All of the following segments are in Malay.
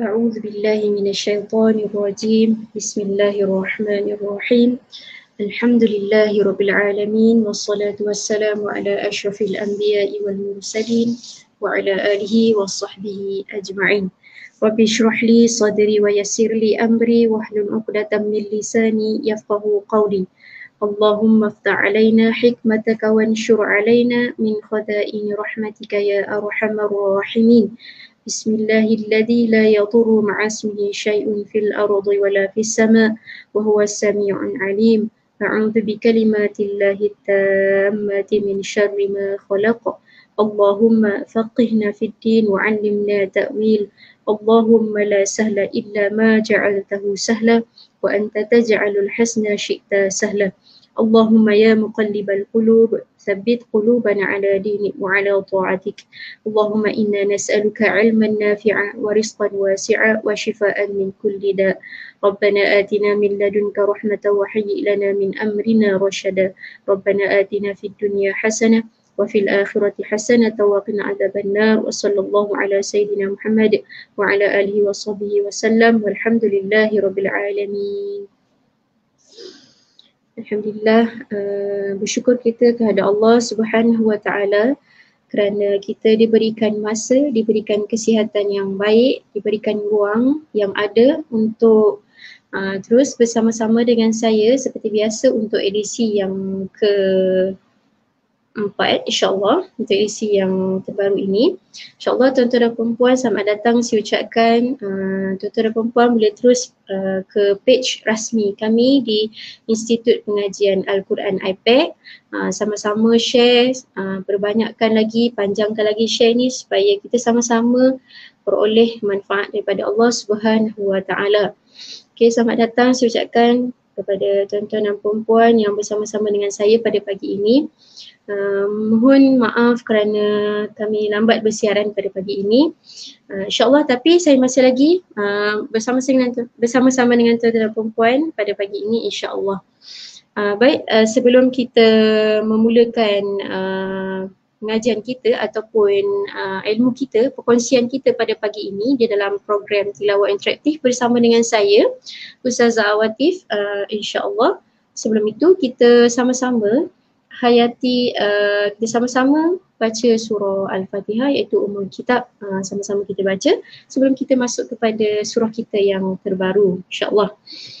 أعوذ بالله من الشيطان الرجيم بسم الله الرحمن الرحيم الحمد لله رب العالمين والصلاة والسلام على أشرف الأنبياء والمرسلين وعلى آله وصحبه أجمعين رب اشرح لي صدري ويسر لي أمري واحلل عقدة من لساني يفقه قولي اللهم افتح علينا حكمتك وانشر علينا من خزائن رحمتك يا أرحم الراحمين بسم الله الذي لا يضر مع اسمه شيء في الأرض ولا في السماء وهو السميع العليم أعوذ بكلمات الله التامة من شر ما خلق اللهم فقهنا في الدين وعلمنا تأويل اللهم لا سهل إلا ما جعلته سهلا وأنت تجعل الحسن شئت سهلا اللهم يا مقلب القلوب ثبت قلوبنا على دينك وعلى طاعتك اللهم إنا نسألك علما نافعا ورزقا واسعا وشفاء من كل داء ربنا آتنا من لدنك رحمة وهيئ لنا من أمرنا رشدا ربنا آتنا في الدنيا حسنة وفي الآخرة حسنة وقنا عذاب النار وصلى الله على سيدنا محمد وعلى آله وصحبه وسلم والحمد لله رب العالمين Alhamdulillah uh, bersyukur kita kepada Allah Subhanahu Wa Taala kerana kita diberikan masa, diberikan kesihatan yang baik, diberikan ruang yang ada untuk uh, terus bersama-sama dengan saya seperti biasa untuk edisi yang ke empat insyaAllah untuk isi yang terbaru ini. InsyaAllah tuan-tuan dan perempuan sama datang saya ucapkan uh, tuan-tuan dan perempuan boleh terus uh, ke page rasmi kami di Institut Pengajian Al-Quran IPEC. Uh, sama-sama share, uh, berbanyakkan lagi, panjangkan lagi share ni supaya kita sama-sama peroleh manfaat daripada Allah Subhanahu Wa Taala. Okay, selamat datang saya ucapkan kepada tuan-tuan dan puan-puan yang bersama-sama dengan saya pada pagi ini. Uh, mohon maaf kerana kami lambat bersiaran pada pagi ini. Uh, InsyaAllah tapi saya masih lagi uh, bersama-sama, dengan, tuan-tuan dan puan pada pagi ini insyaAllah. Uh, baik, uh, sebelum kita memulakan uh, pengajian kita ataupun uh, ilmu kita, perkongsian kita pada pagi ini di dalam program Tilawah Interaktif bersama dengan saya, Ustazah Awatif, uh, insyaAllah. Sebelum itu, kita sama-sama hayati, uh, kita sama-sama baca surah Al-Fatihah iaitu umur kitab uh, sama-sama kita baca sebelum kita masuk kepada surah kita yang terbaru, insyaAllah. Allah.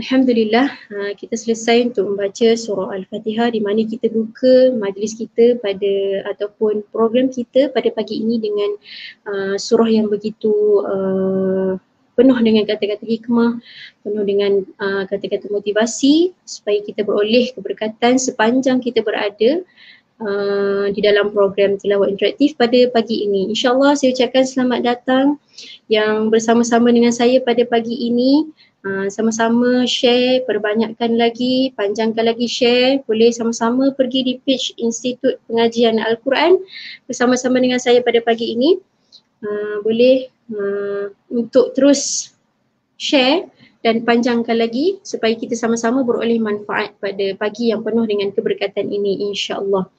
Alhamdulillah ah, kita selesai untuk membaca surah Al-Fatihah di mana kita buka majlis kita pada ataupun program kita pada pagi ini dengan uh, surah yang begitu uh, penuh dengan kata-kata hikmah, penuh dengan uh, kata-kata motivasi supaya kita beroleh keberkatan sepanjang kita berada uh, di dalam program tilawat interaktif pada pagi ini. InsyaAllah saya ucapkan selamat datang yang bersama-sama dengan saya pada pagi ini Uh, sama-sama share, perbanyakkan lagi, panjangkan lagi share. Boleh sama-sama pergi di page Institut Pengajian Al-Quran bersama-sama dengan saya pada pagi ini. Uh, boleh uh, untuk terus share dan panjangkan lagi supaya kita sama-sama beroleh manfaat pada pagi yang penuh dengan keberkatan ini insyaAllah.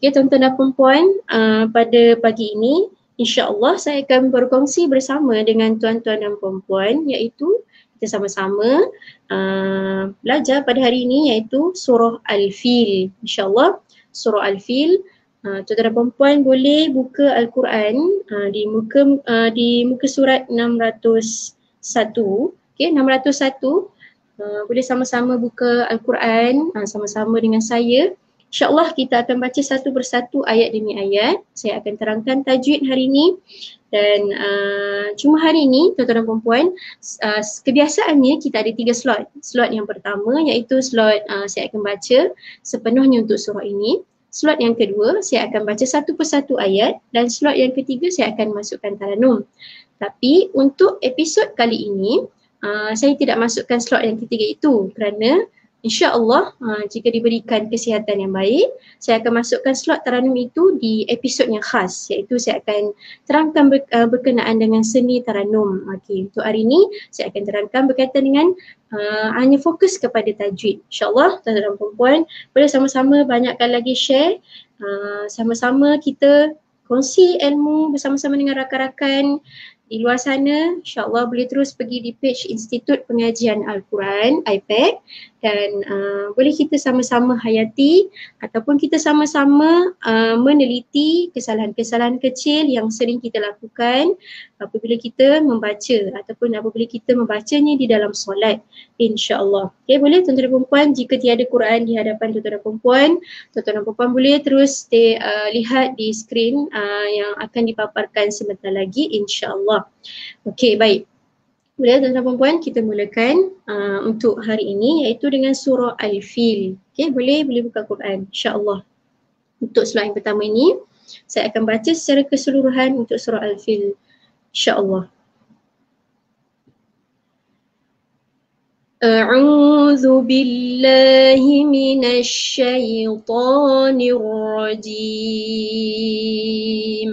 Okey tuan-tuan dan perempuan, uh, pada pagi ini insyaAllah saya akan berkongsi bersama dengan tuan-tuan dan perempuan iaitu kita sama-sama uh, belajar pada hari ini iaitu surah Al-Fil. InsyaAllah surah Al-Fil. Uh, tuan perempuan boleh buka Al-Quran uh, di muka uh, di muka surat 601. Okey, 601. Uh, boleh sama-sama buka Al-Quran uh, sama-sama dengan saya. InsyaAllah kita akan baca satu persatu ayat demi ayat. Saya akan terangkan tajwid hari ini. Dan uh, cuma hari ini, tuan-tuan dan perempuan, uh, kebiasaannya kita ada tiga slot. Slot yang pertama iaitu slot uh, saya akan baca sepenuhnya untuk surah ini. Slot yang kedua, saya akan baca satu persatu ayat. Dan slot yang ketiga, saya akan masukkan taranum. Tapi untuk episod kali ini, uh, saya tidak masukkan slot yang ketiga itu kerana InsyaAllah uh, jika diberikan kesihatan yang baik, saya akan masukkan slot Taranum itu di episod yang khas iaitu saya akan terangkan ber, uh, berkenaan dengan seni Taranum. Okay. Untuk hari ini, saya akan terangkan berkaitan dengan uh, hanya fokus kepada tajwid. InsyaAllah tuan-tuan dan perempuan boleh sama-sama banyakkan lagi share. Uh, sama-sama kita kongsi ilmu bersama-sama dengan rakan-rakan di luar sana, insyaAllah boleh terus pergi di page Institut Pengajian Al-Quran, IPEC dan uh, boleh kita sama-sama hayati ataupun kita sama-sama uh, meneliti kesalahan-kesalahan kecil yang sering kita lakukan apabila kita membaca ataupun apabila kita membacanya di dalam solat insyaAllah. Okay, boleh tuan-tuan dan perempuan jika tiada Quran di hadapan tuan-tuan dan perempuan tuan-tuan dan perempuan boleh terus stay, uh, lihat di skrin uh, yang akan dipaparkan sebentar lagi insyaAllah insyaAllah. Okey, baik. Boleh tuan-tuan puan-puan kita mulakan uh, untuk hari ini iaitu dengan surah Al-Fil. Okey, boleh boleh buka Quran insyaAllah. Untuk surah yang pertama ini, saya akan baca secara keseluruhan untuk surah Al-Fil insyaAllah. أعوذ بالله من الشيطان الرجيم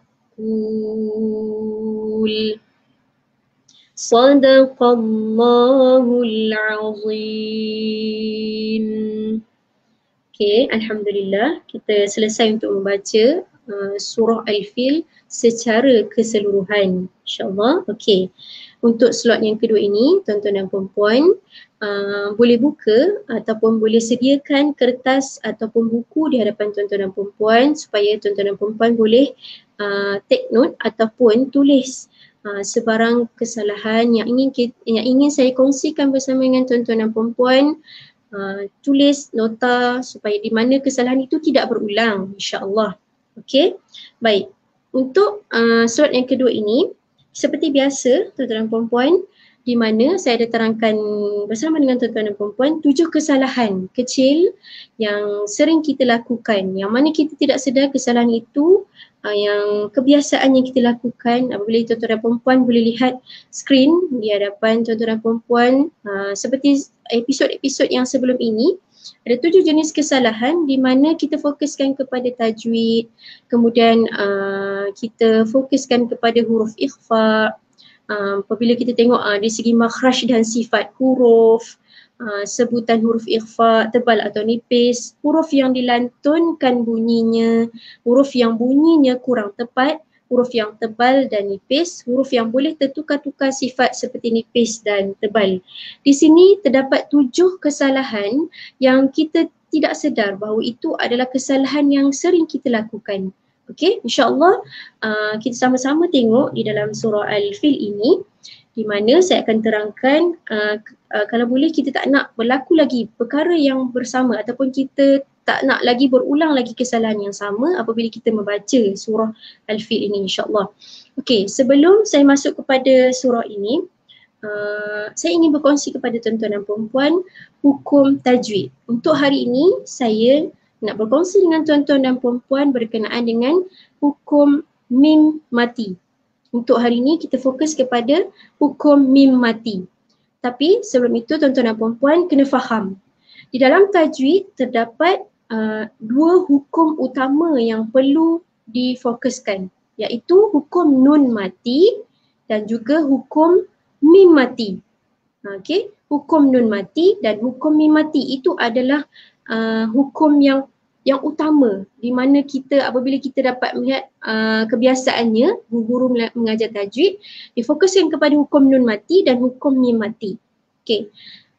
المقول صدق الله العظيم Okay, Alhamdulillah kita selesai untuk membaca uh, surah Al-Fil secara keseluruhan insyaAllah. Okay, untuk slot yang kedua ini tuan-tuan dan puan Ah, boleh buka ataupun boleh sediakan kertas ataupun buku di hadapan tuan-tuan dan perempuan supaya tuan-tuan dan perempuan boleh uh, take note ataupun tulis uh, sebarang kesalahan yang ingin kita, yang ingin saya kongsikan bersama dengan tuan-tuan dan perempuan uh, tulis nota supaya di mana kesalahan itu tidak berulang insya-Allah. Okey. Baik. Untuk uh, surat yang kedua ini seperti biasa tuan-tuan dan perempuan di mana saya ada terangkan bersama dengan tuan-tuan dan perempuan tujuh kesalahan kecil yang sering kita lakukan yang mana kita tidak sedar kesalahan itu uh, yang kebiasaan yang kita lakukan apabila tuan-tuan dan perempuan boleh lihat skrin di hadapan tuan-tuan dan perempuan uh, seperti episod-episod yang sebelum ini ada tujuh jenis kesalahan di mana kita fokuskan kepada tajwid kemudian uh, kita fokuskan kepada huruf ikhfa Um, apabila kita tengok uh, dari segi makhraj dan sifat huruf Uh, sebutan huruf ikhfa tebal atau nipis, huruf yang dilantunkan bunyinya, huruf yang bunyinya kurang tepat, huruf yang tebal dan nipis, huruf yang boleh tertukar-tukar sifat seperti nipis dan tebal. Di sini terdapat tujuh kesalahan yang kita tidak sedar bahawa itu adalah kesalahan yang sering kita lakukan. Okay, insyaAllah uh, kita sama-sama tengok di dalam surah Al-Fil ini di mana saya akan terangkan uh, uh, kalau boleh kita tak nak berlaku lagi perkara yang bersama ataupun kita tak nak lagi berulang lagi kesalahan yang sama apabila kita membaca surah Al-Fil ini insyaAllah. Okay, sebelum saya masuk kepada surah ini, uh, saya ingin berkongsi kepada tuan-tuan dan perempuan hukum tajwid. Untuk hari ini, saya nak berkongsi dengan tuan-tuan dan puan-puan berkenaan dengan hukum mim mati. Untuk hari ini kita fokus kepada hukum mim mati. Tapi sebelum itu tuan-tuan dan puan-puan kena faham. Di dalam tajwid terdapat uh, dua hukum utama yang perlu difokuskan iaitu hukum nun mati dan juga hukum mim mati. Okey, hukum nun mati dan hukum mim mati itu adalah uh, hukum yang yang utama di mana kita apabila kita dapat melihat uh, kebiasaannya guru mengajar tajwid difokuskan kepada hukum nun mati dan hukum mim mati. Okey.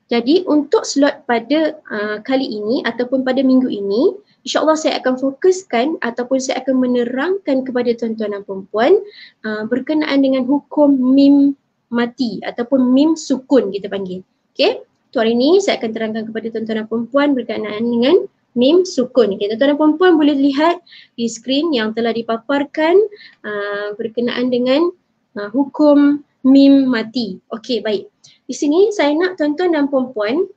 Jadi untuk slot pada uh, kali ini ataupun pada minggu ini insyaAllah saya akan fokuskan ataupun saya akan menerangkan kepada tuan-tuan dan perempuan uh, berkenaan dengan hukum mim mati ataupun mim sukun kita panggil. Okey tu hari ni saya akan terangkan kepada tuan-tuan dan puan-puan berkenaan dengan mim sukun. Okay, tuan-tuan dan puan-puan boleh lihat di skrin yang telah dipaparkan uh, berkenaan dengan uh, hukum mim mati. Okey, baik. Di sini saya nak tuan-tuan dan puan-puan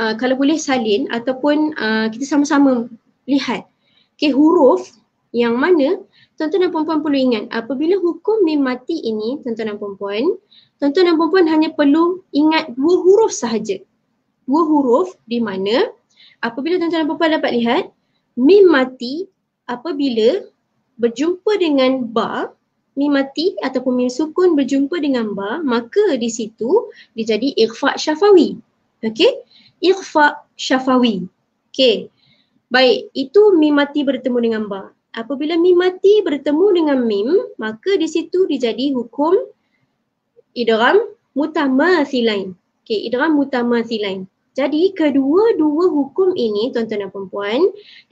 uh, kalau boleh salin ataupun uh, kita sama-sama lihat. Okey, huruf yang mana tuan-tuan dan puan-puan perlu ingat apabila hukum ni mati ini tuan-tuan dan puan-puan tuan-tuan dan puan-puan hanya perlu ingat dua huruf sahaja dua huruf di mana apabila tuan-tuan dan puan-puan dapat lihat mim mati apabila berjumpa dengan ba mim mati ataupun mim sukun berjumpa dengan ba maka di situ dia jadi ikhfa syafawi okey ikhfa syafawi okey baik itu mimati bertemu dengan ba apabila mim mati bertemu dengan mim, maka di situ dijadi hukum idram mutama silain. Okey, idram mutama silain. Jadi kedua-dua hukum ini tuan-tuan dan puan-puan,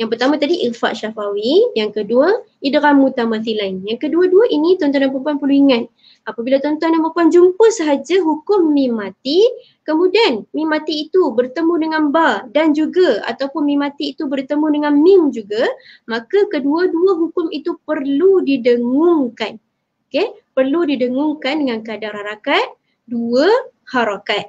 yang pertama tadi ifat syafawi, yang kedua idram mutamathilain. Yang kedua-dua ini tuan-tuan dan puan-puan perlu ingat. Apabila tuan-tuan dan puan-puan jumpa sahaja hukum mimati, kemudian mimati itu bertemu dengan ba dan juga ataupun mimati itu bertemu dengan mim juga, maka kedua-dua hukum itu perlu didengungkan. Okey, perlu didengungkan dengan kadar harakat dua harakat.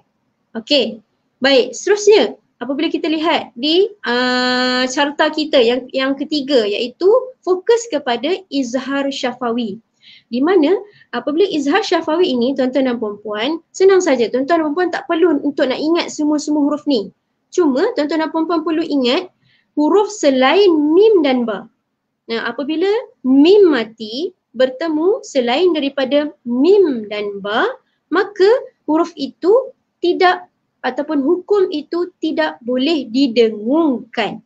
Okey, Baik, seterusnya apabila kita lihat di uh, carta kita yang yang ketiga iaitu fokus kepada izhar syafawi. Di mana apabila izhar syafawi ini tuan-tuan dan puan-puan senang saja tuan-tuan dan puan-puan tak perlu untuk nak ingat semua-semua huruf ni. Cuma tuan-tuan dan puan-puan perlu ingat huruf selain mim dan ba. Nah, apabila mim mati bertemu selain daripada mim dan ba, maka huruf itu tidak ataupun hukum itu tidak boleh didengungkan.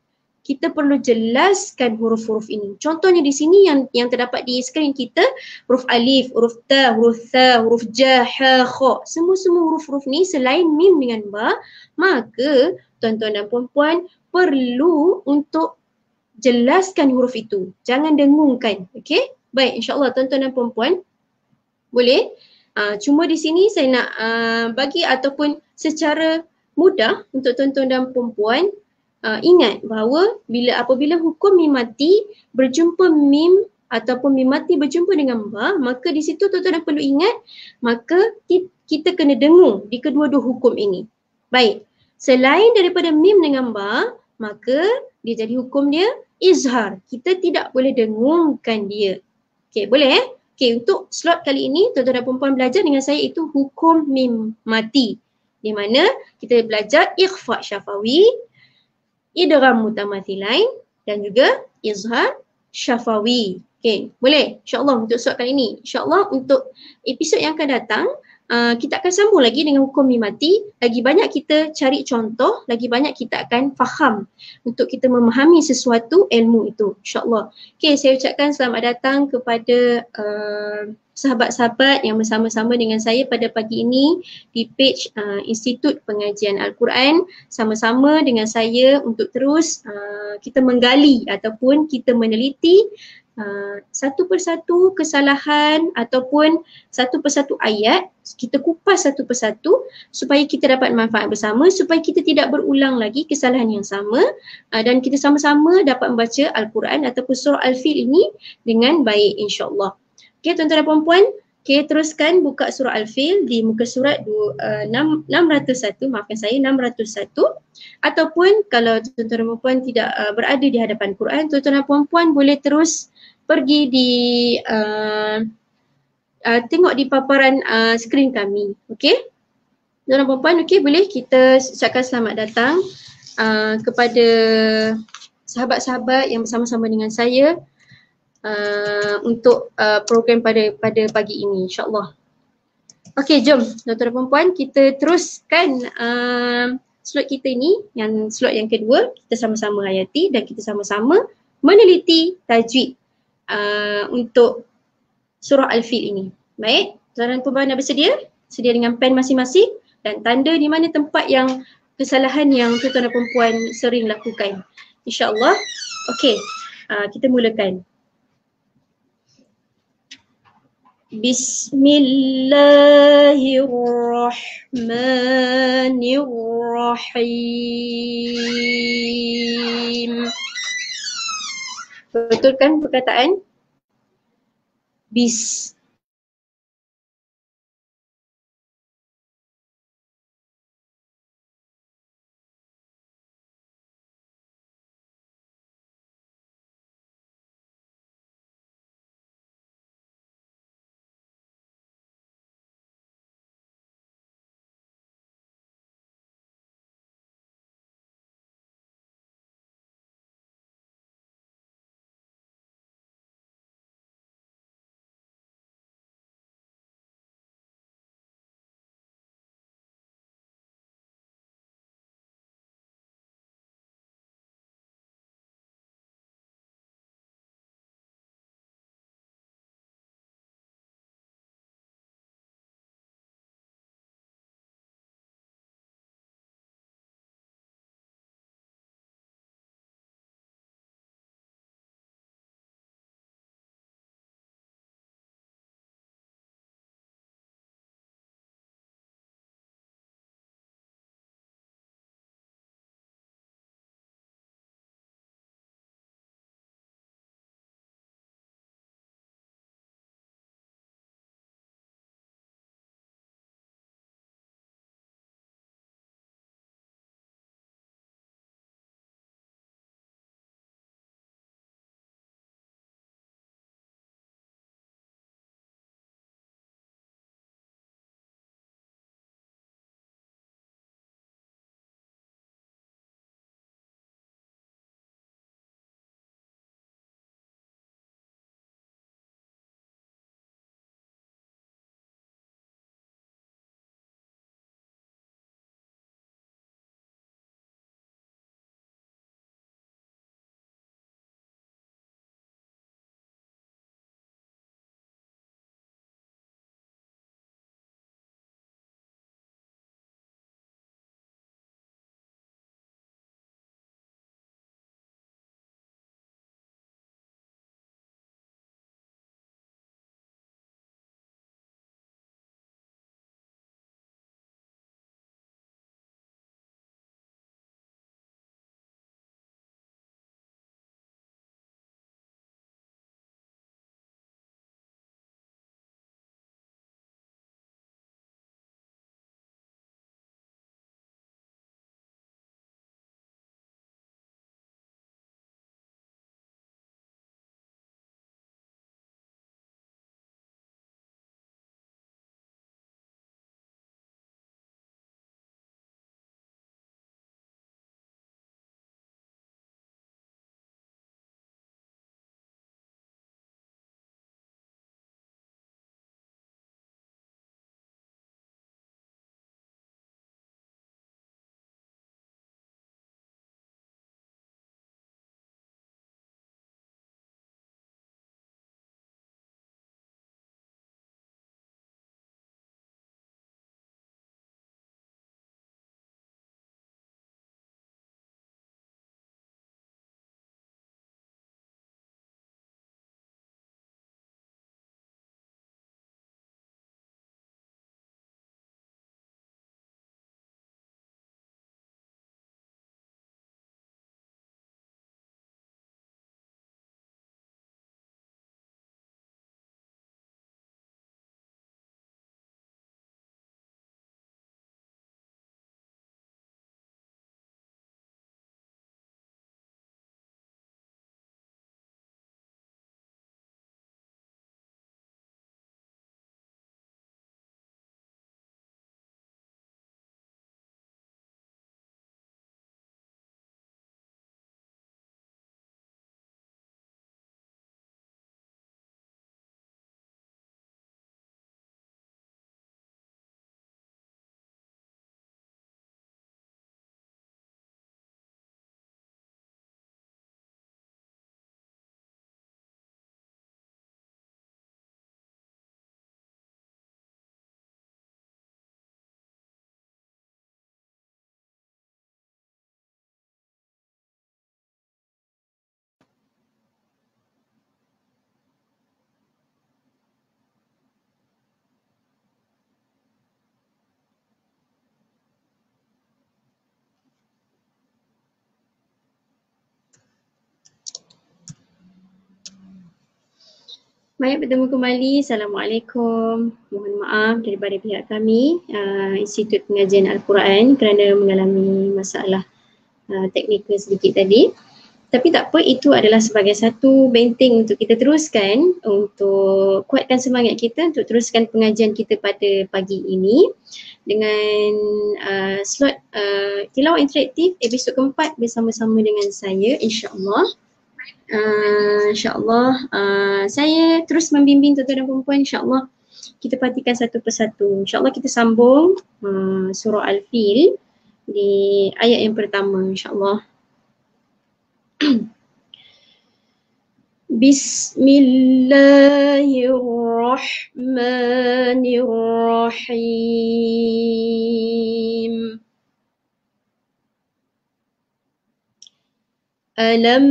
Kita perlu jelaskan huruf-huruf ini. Contohnya di sini yang yang terdapat di skrin kita, huruf alif, huruf ta, huruf tha, huruf ja, ha, kha. Semua-semua huruf-huruf ni selain mim dengan ba, maka tuan-tuan dan puan-puan perlu untuk jelaskan huruf itu. Jangan dengungkan, okey? Baik, insyaAllah tuan-tuan dan puan-puan boleh. Uh, cuma di sini saya nak uh, bagi ataupun secara mudah untuk tuan-tuan dan puan-puan uh, ingat bahawa bila apabila hukum mim mati berjumpa mim ataupun mim mati berjumpa dengan ba maka di situ tuan-tuan dan perlu ingat maka kita kena dengung di kedua-dua hukum ini. Baik. Selain daripada mim dengan ba maka dia jadi hukum dia izhar. Kita tidak boleh dengungkan dia. Okey, boleh eh? Okey, untuk slot kali ini tuan-tuan dan puan-puan belajar dengan saya itu hukum mim mati di mana kita belajar ikhfa syafawi, idram mutamathilain dan juga izhar syafawi. Okay, boleh? InsyaAllah untuk soal kali ini. InsyaAllah untuk episod yang akan datang, Ah, kita akan sambung lagi dengan hukum mimati lagi banyak kita cari contoh lagi banyak kita akan faham untuk kita memahami sesuatu ilmu itu insyaallah okey saya ucapkan selamat datang kepada uh, sahabat-sahabat yang bersama-sama dengan saya pada pagi ini di page uh, Institut Pengajian Al-Quran sama-sama dengan saya untuk terus uh, kita menggali ataupun kita meneliti uh, satu persatu kesalahan ataupun satu persatu ayat kita kupas satu persatu supaya kita dapat manfaat bersama supaya kita tidak berulang lagi kesalahan yang sama uh, dan kita sama-sama dapat membaca Al-Quran ataupun surah Al-Fil ini dengan baik insyaAllah. Okey tuan-tuan dan puan-puan Okay, teruskan buka surah Al-Fil di muka surat du, uh, 601, maafkan saya, 601. Ataupun kalau tuan-tuan dan puan-puan tidak uh, berada di hadapan Quran, tuan-tuan dan puan-puan boleh terus pergi di uh, uh, tengok di paparan uh, skrin kami. Okey. Tuan dan puan-puan, okey boleh kita ucapkan selamat datang uh, kepada sahabat-sahabat yang bersama-sama dengan saya uh, untuk uh, program pada pada pagi ini insyaAllah. Okey jom tuan-tuan dan puan-puan kita teruskan uh, slot kita ni yang slot yang kedua kita sama-sama hayati dan kita sama-sama meneliti tajwid uh, untuk surah Al-Fil ini. Baik, tuan-tuan puan-puan bersedia? Sedia dengan pen masing-masing dan tanda di mana tempat yang kesalahan yang tuan-tuan dan puan-puan sering lakukan. InsyaAllah. Okey, uh, kita mulakan. Bismillahirrahmanirrahim betulkan perkataan? Bis. Baik, bertemu kembali. Assalamualaikum. Mohon maaf daripada pihak kami, uh, Institut Pengajian Al-Quran kerana mengalami masalah uh, teknikal sedikit tadi. Tapi tak apa, itu adalah sebagai satu benteng untuk kita teruskan untuk kuatkan semangat kita untuk teruskan pengajian kita pada pagi ini dengan uh, slot uh, Tilawah Interaktif episod keempat bersama-sama dengan saya insyaAllah. Ah, insyaAllah uh, saya terus membimbing tuan-tuan dan perempuan insyaAllah kita perhatikan satu persatu. InsyaAllah kita sambung uh, surah Al-Fil di ayat yang pertama insyaAllah. Bismillahirrahmanirrahim. ألم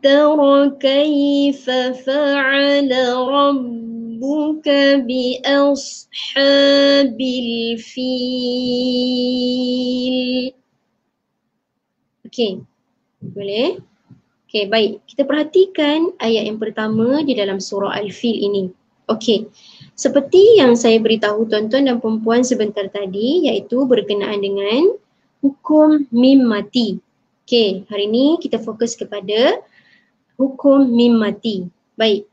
تر كيف فعل ربك بأصحاب الفيل Okey, boleh? Okey, baik. Kita perhatikan ayat yang pertama di dalam surah Al-Fil ini. Okey, seperti yang saya beritahu tuan-tuan dan perempuan sebentar tadi iaitu berkenaan dengan hukum mim mati. Okey, hari ini kita fokus kepada hukum mim mati. Baik,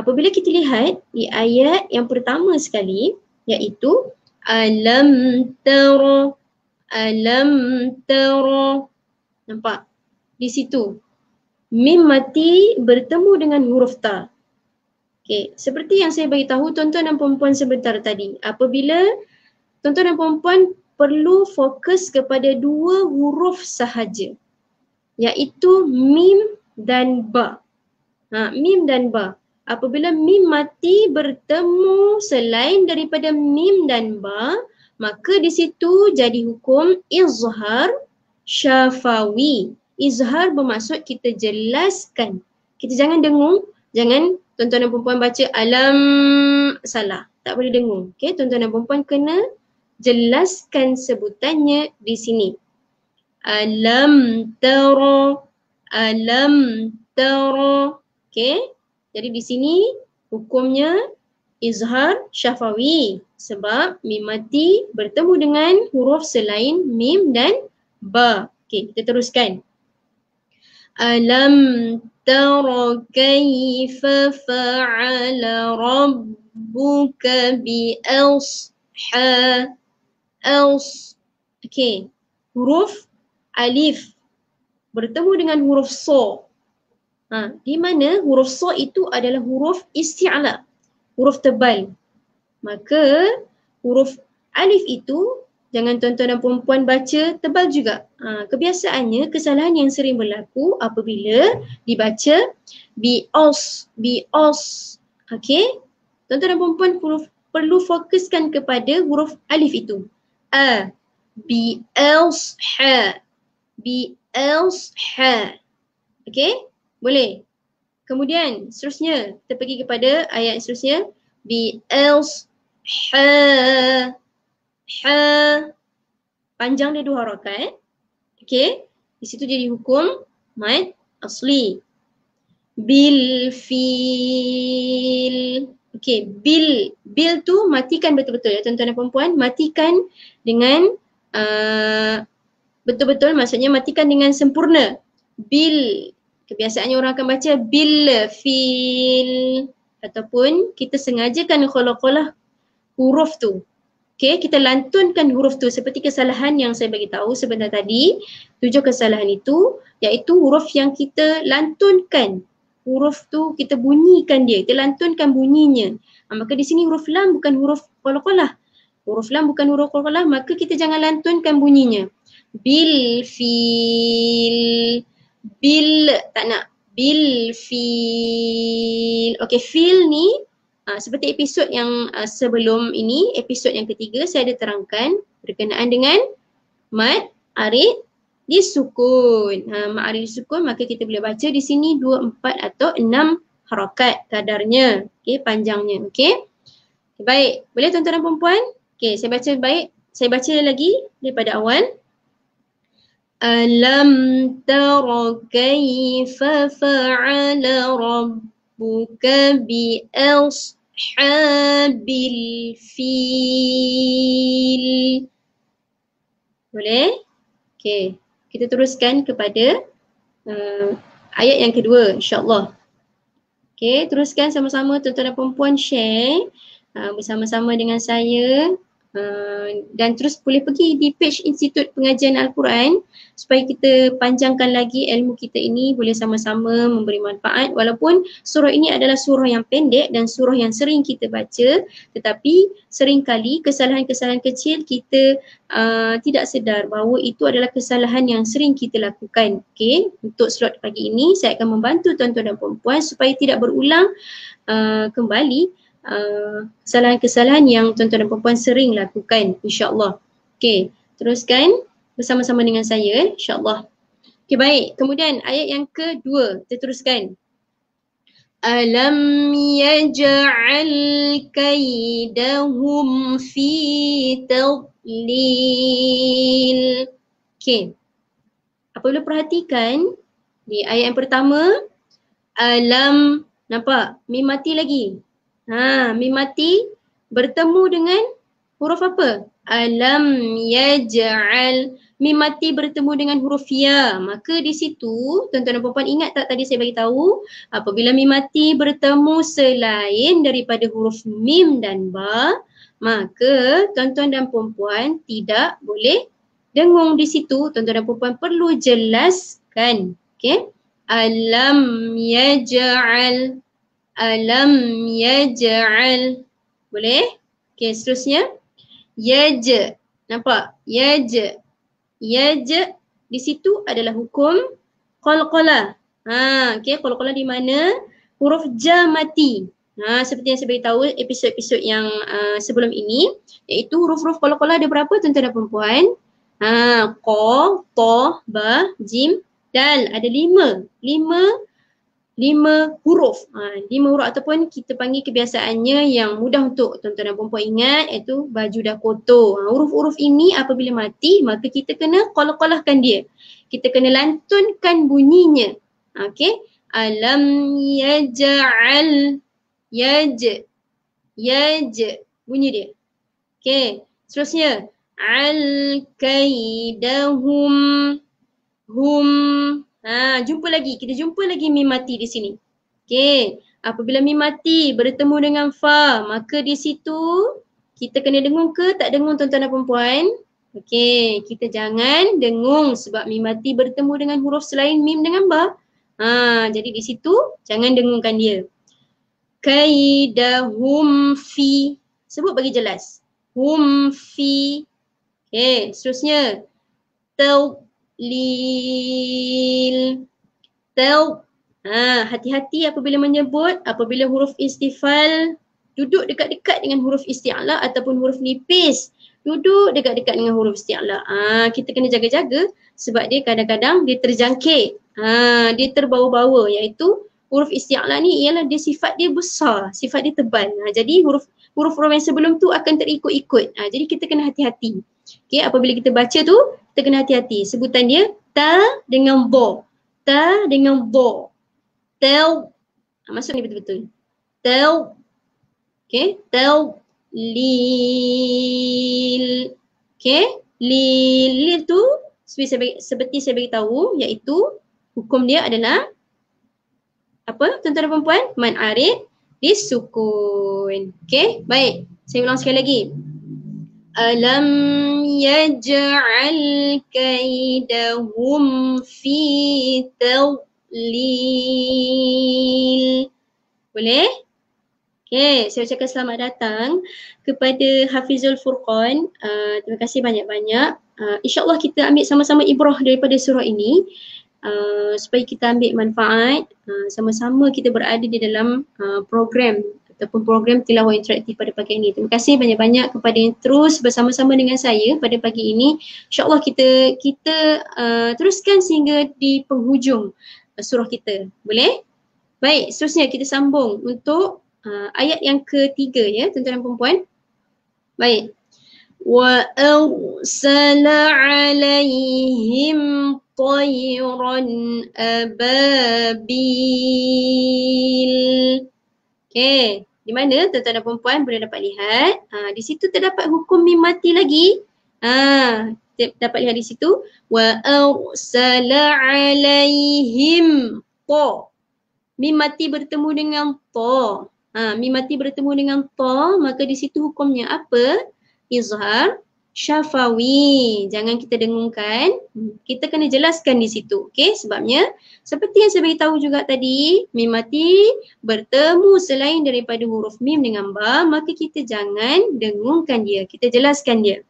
apabila kita lihat di ayat yang pertama sekali iaitu alam tara alam tara nampak di situ mim mati bertemu dengan huruf ta okey seperti yang saya bagi tahu tuan-tuan dan puan-puan sebentar tadi apabila tuan-tuan dan puan-puan perlu fokus kepada dua huruf sahaja iaitu mim dan ba. Ha, mim dan ba. Apabila mim mati bertemu selain daripada mim dan ba, maka di situ jadi hukum izhar syafawi. Izhar bermaksud kita jelaskan. Kita jangan dengung, jangan tuan-tuan dan perempuan baca alam salah. Tak boleh dengung. Okey, tuan-tuan dan perempuan kena jelaskan sebutannya di sini alam tara alam tara okey jadi di sini hukumnya izhar syafawi sebab mim mati bertemu dengan huruf selain mim dan ba okey kita teruskan alam tara kaifa fa'ala rabbuka bi ashab Else. Okay. Huruf alif bertemu dengan huruf so. Ha, di mana huruf so itu adalah huruf isti'ala, huruf tebal. Maka huruf alif itu jangan tuan-tuan dan puan-puan baca tebal juga. Ha, kebiasaannya kesalahan yang sering berlaku apabila dibaca bi os bi os. Okey. Tuan-tuan dan puan-puan perlu, perlu fokuskan kepada huruf alif itu. A bi els ha bi elsha. Okey? Boleh. Kemudian seterusnya kita pergi kepada ayat seterusnya bi elsha. Ha. Panjang dia dua harakat. Eh? Okey? Di situ jadi hukum mad asli. Bil fil. Okey, bil bil tu matikan betul-betul ya tuan-tuan dan puan-puan, matikan dengan uh, betul-betul maksudnya matikan dengan sempurna bil kebiasaannya orang akan baca bil fil ataupun kita sengajakan qalaqalah huruf tu okey kita lantunkan huruf tu seperti kesalahan yang saya bagi tahu sebentar tadi tujuh kesalahan itu iaitu huruf yang kita lantunkan huruf tu kita bunyikan dia kita lantunkan bunyinya ha, maka di sini huruf lam bukan huruf qalaqalah huruf lam bukan huruf qalaqalah maka kita jangan lantunkan bunyinya bil fil bil tak nak bil fil okey fil ni uh, seperti episod yang uh, sebelum ini episod yang ketiga saya ada terangkan berkenaan dengan Mad, arid disukun ha ah, Mad arid sukun, maka kita boleh baca di sini dua empat atau enam harakat kadarnya okey panjangnya okey baik boleh tuan-tuan dan puan-puan okey saya baca baik saya baca lagi daripada awal ألم تر fa'ala فعل ربك بأصحاب fil. Boleh? Okay. Kita teruskan kepada uh, ayat yang kedua insyaAllah. Okay. Teruskan sama-sama tuan-tuan dan perempuan share uh, bersama-sama dengan saya. Ah, dan terus boleh pergi di page Institut Pengajian Al-Quran supaya kita panjangkan lagi ilmu kita ini boleh sama-sama memberi manfaat walaupun surah ini adalah surah yang pendek dan surah yang sering kita baca tetapi sering kali kesalahan-kesalahan kecil kita uh, tidak sedar bahawa itu adalah kesalahan yang sering kita lakukan okay? untuk slot pagi ini saya akan membantu tuan-tuan dan puan-puan supaya tidak berulang uh, kembali Ah, kesalahan-kesalahan yang tuan-tuan dan perempuan sering lakukan insyaAllah. Okay, teruskan bersama-sama dengan saya insyaAllah. Okay baik, kemudian ayat yang kedua kita teruskan. Alam yaja'al kaidahum fi tawlil. Okay. Apa perlu perhatikan di ayat yang pertama, alam, nampak? Mim mati lagi. Ha, mim mati bertemu dengan huruf apa? Alam yaj'al mim mati bertemu dengan huruf ya. Maka di situ tuan-tuan dan puan-puan ingat tak tadi saya bagi tahu apabila mim mati bertemu selain daripada huruf mim dan ba, maka tuan-tuan dan puan-puan tidak boleh dengung di situ. Tuan-tuan dan puan-puan perlu jelaskan. Okay. Alam yaj'al alam yaj'al boleh okey seterusnya yaj nampak yaj yaj di situ adalah hukum qalqalah ha okey qalqalah di mana huruf ja mati ha seperti yang saya beritahu episod-episod yang uh, sebelum ini iaitu huruf-huruf qalqalah ada berapa tuan-tuan dan puan-puan ha qa ba jim dal ada lima lima lima huruf. Ha, lima huruf ataupun kita panggil kebiasaannya yang mudah untuk tuan-tuan dan perempuan ingat iaitu baju dah kotor. Ha, huruf-huruf ini apabila mati maka kita kena qalqalahkan dia. Kita kena lantunkan bunyinya. Ha, Okey. Alam yaj'al yaj yaj bunyi dia. Okey. Seterusnya al kaidahum hum Ha, jumpa lagi. Kita jumpa lagi mi mati di sini. Okay. Apabila mi mati bertemu dengan fa, maka di situ kita kena dengung ke tak dengung tuan-tuan dan perempuan? Okay. Kita jangan dengung sebab mi mati bertemu dengan huruf selain mim dengan ba. Ha, jadi di situ jangan dengungkan dia. Kaidahum fi. Sebut bagi jelas. Hum fi. Okay. Seterusnya. Tau lil tau ha hati-hati apabila menyebut apabila huruf istifal duduk dekat-dekat dengan huruf isti'la ataupun huruf nipis duduk dekat-dekat dengan huruf isti'la ha kita kena jaga-jaga sebab dia kadang-kadang dia terjangkit ha dia terbawa-bawa iaitu huruf isti'la ni ialah dia sifat dia besar, sifat dia tebal. Ha, jadi huruf huruf-huruf yang sebelum tu akan terikut-ikut. Ha, jadi kita kena hati-hati. Okey, apabila kita baca tu, kita kena hati-hati. Sebutan dia ta dengan bo. Ta dengan bo. Tel. Ha, masuk ni betul-betul. Tel. Okey, tel lil. Okey, lil, lil tu seperti saya beritahu iaitu hukum dia adalah apa tuan-tuan perempuan man arid disukun okey baik saya ulang sekali lagi alam yaj'al kaidahum fi tawlil boleh Okay, saya ucapkan selamat datang kepada Hafizul Furqan. Uh, terima kasih banyak-banyak. Uh, InsyaAllah kita ambil sama-sama ibrah daripada surah ini. Uh, supaya kita ambil manfaat uh, sama-sama kita berada di dalam uh, program ataupun program tilawah interaktif pada pagi ini. Terima kasih banyak-banyak kepada yang terus bersama-sama dengan saya pada pagi ini. InsyaAllah kita kita uh, teruskan sehingga di penghujung uh, surah kita. Boleh? Baik, seterusnya kita sambung untuk uh, ayat yang ketiga ya, tuan-tuan dan puan-puan. Baik. Wa arsala 'alayhim طيرا أبابيل Okay, di mana tuan-tuan dan puan boleh dapat lihat ha, Di situ terdapat hukum mimati lagi ha, Dapat lihat di situ Wa arsala alaihim ta Mimati bertemu dengan ta ha, Mimati bertemu dengan ta Maka di situ hukumnya apa? Izhar syafawi. Jangan kita dengungkan. Hmm. Kita kena jelaskan di situ. Okey, sebabnya seperti yang saya beritahu juga tadi, mim mati bertemu selain daripada huruf mim dengan ba, maka kita jangan dengungkan dia. Kita jelaskan dia.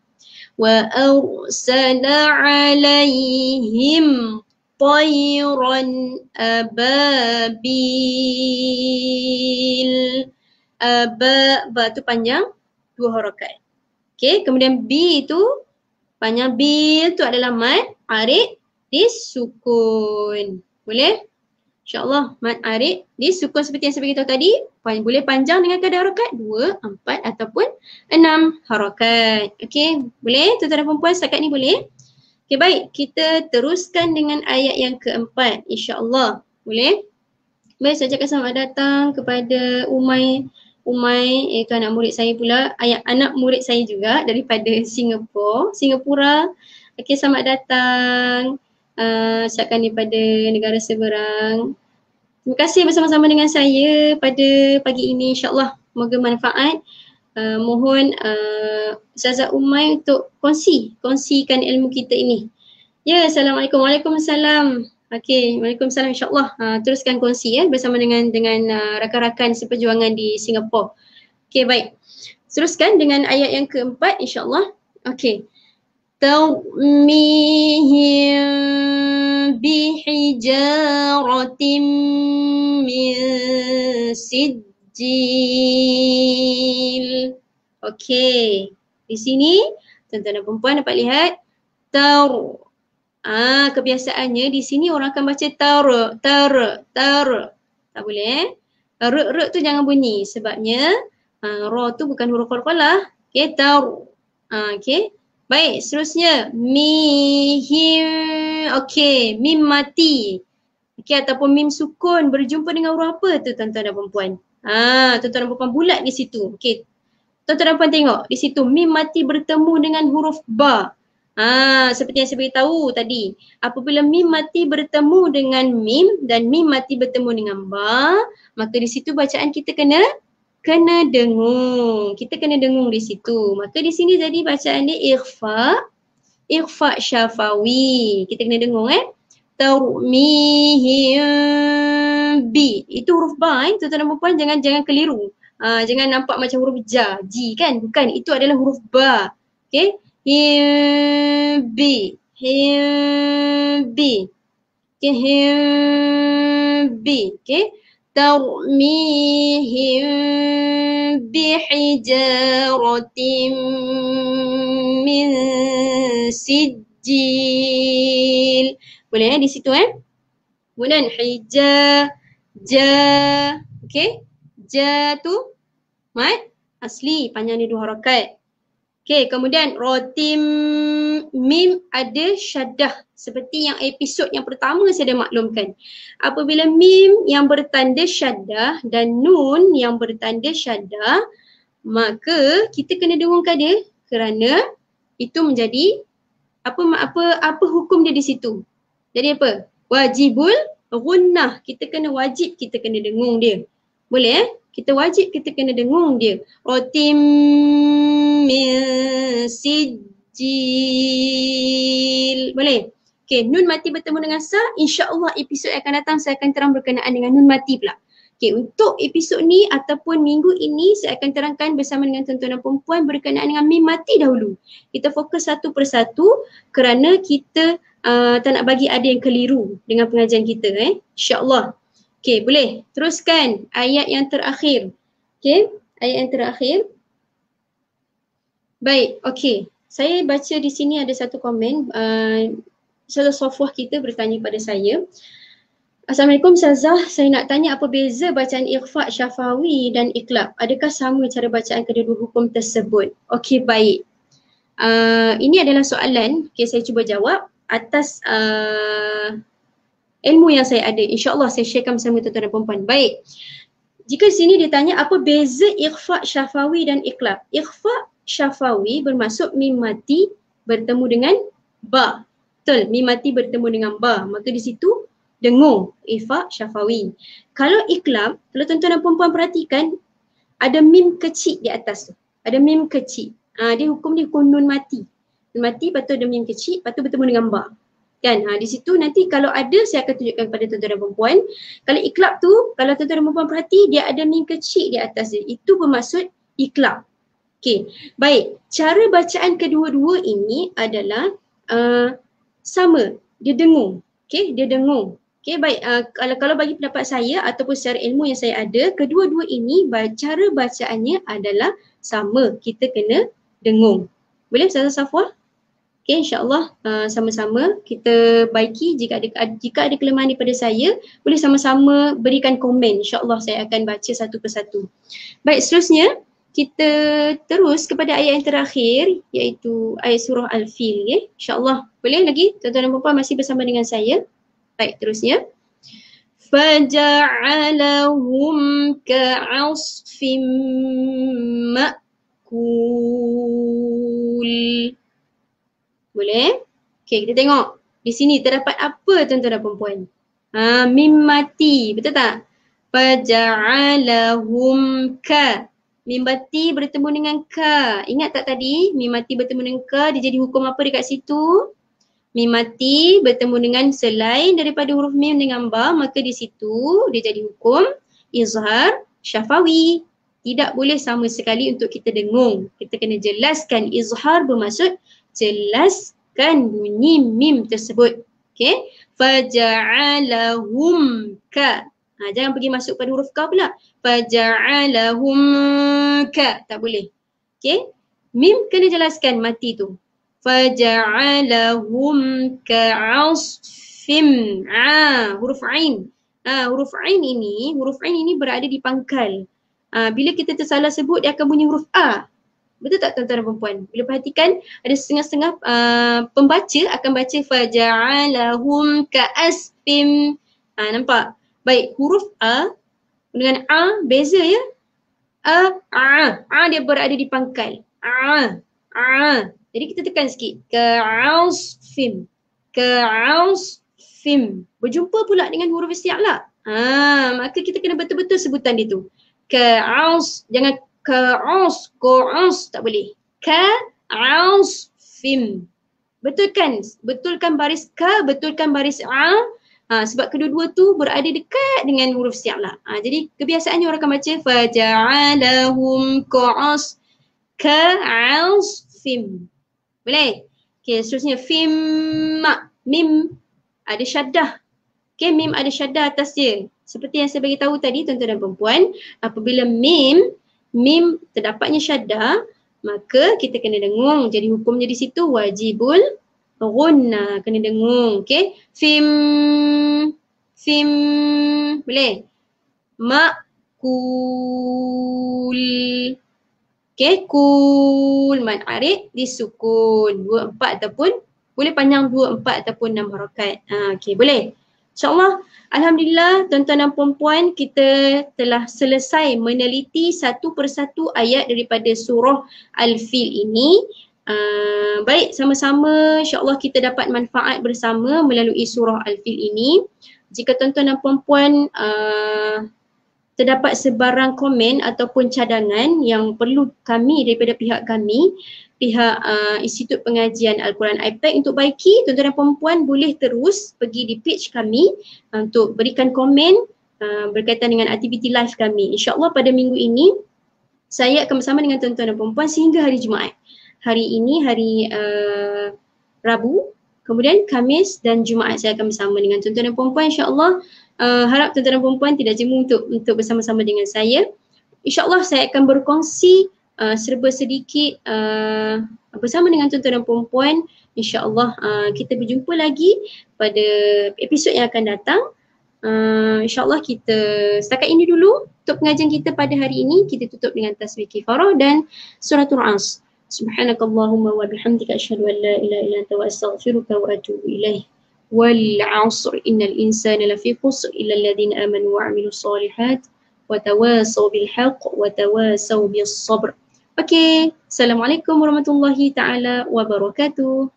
Wa arsala alaihim tayran ababil. Aba, ba tu panjang, dua harakat. Okay, kemudian B itu panjang B itu adalah mat arik disukun. Boleh? InsyaAllah mat arik disukun seperti yang saya beritahu tadi boleh panjang dengan kadar harokat dua empat ataupun 6 harokat. Okay, boleh? Tuan-tuan dan perempuan setakat ni boleh? Okay, baik. Kita teruskan dengan ayat yang keempat. InsyaAllah. Boleh? Baik, saya cakap selamat datang kepada Umay. Umay iaitu eh, anak murid saya pula ayah anak murid saya juga daripada Singapura Singapura okey selamat datang uh, siapkan daripada negara seberang terima kasih bersama-sama dengan saya pada pagi ini insyaallah moga manfaat uh, mohon uh, Ustazah Umay untuk kongsi kongsikan ilmu kita ini ya yeah, assalamualaikum waalaikumsalam Okey, Waalaikumsalam insyaAllah. Uh, teruskan kongsi ya bersama dengan dengan uh, rakan-rakan seperjuangan di Singapura. Okey, baik. Teruskan dengan ayat yang keempat insyaAllah. Okey. Tawmihim bihijaratim min sijil. Okey. Di sini, tuan-tuan dan perempuan dapat lihat. Tawmihim Ah kebiasaannya di sini orang akan baca ter ter ter. Tak boleh eh. Ruk ah, ruk tu jangan bunyi sebabnya uh, ah, ro tu bukan huruf qalqalah. Okey ter. Ah okey. Baik, seterusnya mi him okey, mim mati. Okey ataupun mim sukun berjumpa dengan huruf apa tu tuan-tuan dan puan-puan? Ah, tuan-tuan dan puan-puan bulat di situ. Okey. Tuan-tuan dan puan tengok di situ mim mati bertemu dengan huruf ba. Ah, seperti yang saya beritahu tadi, apabila mim mati bertemu dengan mim dan mim mati bertemu dengan ba, maka di situ bacaan kita kena kena dengung. Kita kena dengung di situ. Maka di sini jadi bacaan dia ikhfa ikhfa syafawi. Kita kena dengung eh. Tarmihim bi. Itu huruf ba eh. Tuan-tuan dan puan jangan jangan keliru. Uh, jangan nampak macam huruf ja, ji kan? Bukan. Itu adalah huruf ba. Okey himbi himbi ke himbi ke tarmihim hijaratim, min sijil boleh eh di situ eh kemudian hija ja okay, ja tu mat asli panjang dia dua harakat Okey, kemudian rotim mim ada syaddah seperti yang episod yang pertama saya dah maklumkan. Apabila mim yang bertanda syaddah dan nun yang bertanda syaddah, maka kita kena dengungkan dia kerana itu menjadi apa apa apa hukum dia di situ. Jadi apa? Wajibul gunnah. Kita kena wajib kita kena dengung dia. Boleh eh? kita wajib kita kena dengung dia otim min sijil boleh okey nun mati bertemu dengan sa insyaallah episod yang akan datang saya akan terang berkenaan dengan nun mati pula Okay, untuk episod ni ataupun minggu ini saya akan terangkan bersama dengan tuan-tuan berkenaan dengan mim mati dahulu kita fokus satu persatu kerana kita uh, tak nak bagi ada yang keliru dengan pengajian kita eh insyaallah Okey, boleh. Teruskan ayat yang terakhir. Okey, ayat yang terakhir. Baik, okey. Saya baca di sini ada satu komen. Uh, salah sofuah kita bertanya pada saya. Assalamualaikum Sazah. Saya nak tanya apa beza bacaan ikhfa' syafawi dan ikhlab. Adakah sama cara bacaan kedua-dua hukum tersebut? Okey, baik. Uh, ini adalah soalan. Okey, saya cuba jawab. Atas uh, ilmu yang saya ada. InsyaAllah saya sharekan bersama tuan-tuan dan perempuan. Baik. Jika sini ditanya apa beza ikhfa syafawi dan ikhlaf. Ikhfa syafawi bermaksud mim mati bertemu dengan ba. Betul, mim mati bertemu dengan ba. Maka di situ dengung ikhfa syafawi. Kalau ikhlaf, kalau tuan-tuan dan perempuan perhatikan ada mim kecil di atas tu. Ada mim kecil. Ha, dia hukum dia hukum nun mati. mati, lepas tu ada mim kecil, lepas tu bertemu dengan ba kan ha, di situ nanti kalau ada saya akan tunjukkan pada tuan-tuan dan perempuan kalau ikhlab tu kalau tuan-tuan dan perempuan perhati dia ada min kecil di atas dia itu bermaksud ikhlab okey baik cara bacaan kedua-dua ini adalah uh, sama dia dengung okey dia dengung okey baik uh, kalau kalau bagi pendapat saya ataupun secara ilmu yang saya ada kedua-dua ini cara bacaannya adalah sama kita kena dengung boleh Ustaz Safwa Okay, insyaAllah uh, sama-sama kita baiki jika ada, jika ada kelemahan daripada saya boleh sama-sama berikan komen insyaAllah saya akan baca satu persatu. Baik seterusnya kita terus kepada ayat yang terakhir iaitu ayat surah Al-Fil. Okay? InsyaAllah boleh lagi tuan-tuan dan puan masih bersama dengan saya. Baik terusnya. Faja'alahum ka'asfim ma'kul. ma'kul. Boleh? Okay, kita tengok di sini terdapat apa tuan-tuan dan perempuan? Ha, mim betul tak? Faja'alahum ka. Mim bertemu dengan ka. Ingat tak tadi? Mim bertemu dengan ka, dia jadi hukum apa dekat situ? Mim bertemu dengan selain daripada huruf mim dengan ba, maka di situ dia jadi hukum izhar syafawi. Tidak boleh sama sekali untuk kita dengung. Kita kena jelaskan izhar bermaksud jelaskan bunyi mim tersebut. Okay. Faja'alahum ka. Ha, jangan pergi masuk pada huruf ka pula. Faja'alahum ka. Tak boleh. Okay. Mim kena jelaskan mati tu. Faja'alahum asfim Ha, huruf ain. Ha, huruf ain ini, huruf ain ini berada di pangkal. Ha, bila kita tersalah sebut dia akan bunyi huruf A. Betul tak tuan-tuan dan perempuan? Bila perhatikan ada setengah-setengah uh, pembaca akan baca faja'alahum ka'aspim. Ha, nampak? Baik, huruf A dengan A beza ya. A, A, A dia berada di pangkal. A, A. Jadi kita tekan sikit. Ka'aspim. Ka'aspim. Berjumpa pula dengan huruf istiak lah. Ha, maka kita kena betul-betul sebutan dia tu. Ka'aus, jangan ka'uns, ka'uns tak boleh. Ka'uns fim. Betulkan, betulkan baris ka, betulkan baris a. Ha, sebab kedua-dua tu berada dekat dengan huruf siap lah. Ha, jadi kebiasaannya orang akan baca faja'alahum ka'uns ka'uns fim. Boleh? Okay, seterusnya fim mak, mim ada syaddah. Okay, mim ada syaddah atas dia. Seperti yang saya bagi tahu tadi tuan-tuan dan perempuan, apabila mim mim terdapatnya syadda maka kita kena dengung jadi hukumnya di situ wajibul ghunna kena dengung okey fim fim boleh makul okey kul mad arid disukun dua empat ataupun boleh panjang dua empat ataupun enam harakat ha, ah, okey boleh insyaallah Alhamdulillah tuan-tuan dan puan-puan kita telah selesai meneliti satu persatu ayat daripada surah Al-Fil ini. Uh, baik sama-sama insyaAllah kita dapat manfaat bersama melalui surah Al-Fil ini. Jika tuan-tuan dan puan-puan uh, terdapat sebarang komen ataupun cadangan yang perlu kami daripada pihak kami pihak uh, Institut Pengajian Al-Quran IPAC untuk baiki tuan-tuan dan puan boleh terus pergi di page kami uh, untuk berikan komen uh, berkaitan dengan aktiviti live kami insyaallah pada minggu ini saya akan bersama dengan tuan-tuan dan puan sehingga hari Jumaat hari ini hari uh, Rabu Kemudian Kamis dan Jumaat saya akan bersama dengan tuan-tuan dan puan-puan insya-Allah. Uh, harap tuan-tuan dan puan-puan tidak jemu untuk untuk bersama-sama dengan saya. Insya-Allah saya akan berkongsi uh, serba sedikit uh, bersama dengan tuan-tuan dan puan-puan. Insya-Allah uh, kita berjumpa lagi pada episod yang akan datang. Uh, InsyaAllah kita setakat ini dulu untuk pengajian kita pada hari ini kita tutup dengan tasbih kifarah dan suratul asr. سبحانك اللهم وبحمدك أشهد أن لا إله إلا أنت وأستغفرك وأتوب إليه والعصر إن الإنسان لفي خسر إلا الذين آمنوا وعملوا الصالحات وتواصوا بالحق وتواصوا بالصبر أوكي السلام عليكم ورحمة الله تعالى وبركاته